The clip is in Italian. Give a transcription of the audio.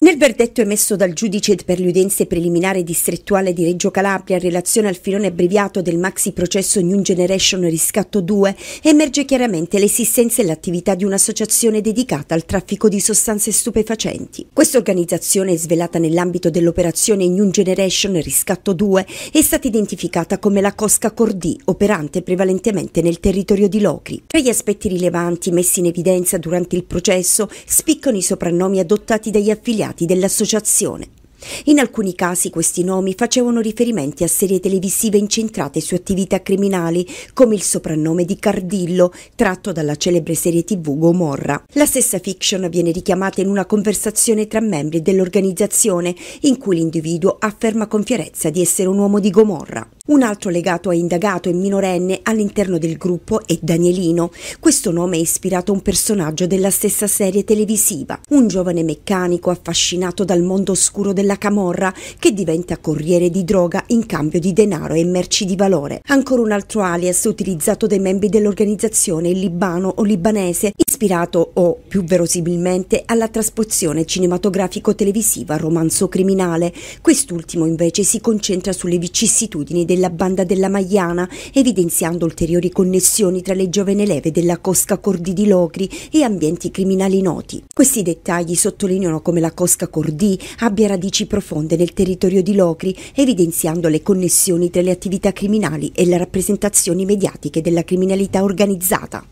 Nel verdetto emesso dal giudice per le udienze preliminari distrettuale di Reggio Calabria in relazione al filone abbreviato del maxi processo New Generation Riscatto 2 emerge chiaramente l'esistenza e l'attività di un'associazione dedicata al traffico di sostanze stupefacenti. Questa organizzazione, svelata nell'ambito dell'operazione New Generation Riscatto 2, è stata identificata come la Cosca Cordì, operante prevalentemente nel territorio di Locri. Tra gli aspetti rilevanti messi in evidenza durante il processo spiccano i soprannomi adottati dagli affiliati associati dell'associazione. In alcuni casi questi nomi facevano riferimenti a serie televisive incentrate su attività criminali, come il soprannome di Cardillo, tratto dalla celebre serie tv Gomorra. La stessa fiction viene richiamata in una conversazione tra membri dell'organizzazione, in cui l'individuo afferma con fierezza di essere un uomo di Gomorra. Un altro legato a indagato e minorenne all'interno del gruppo è Danielino. Questo nome è ispirato a un personaggio della stessa serie televisiva, un giovane meccanico affascinato dal mondo oscuro della camorra che diventa corriere di droga in cambio di denaro e merci di valore. Ancora un altro alias utilizzato dai membri dell'organizzazione libano o libanese, ispirato o più verosimilmente alla trasposizione cinematografico-televisiva romanzo criminale. Quest'ultimo invece si concentra sulle vicissitudini del della banda della Magliana, evidenziando ulteriori connessioni tra le giovani leve della Cosca Cordì di Locri e ambienti criminali noti. Questi dettagli sottolineano come la Cosca Cordì abbia radici profonde nel territorio di Locri, evidenziando le connessioni tra le attività criminali e le rappresentazioni mediatiche della criminalità organizzata.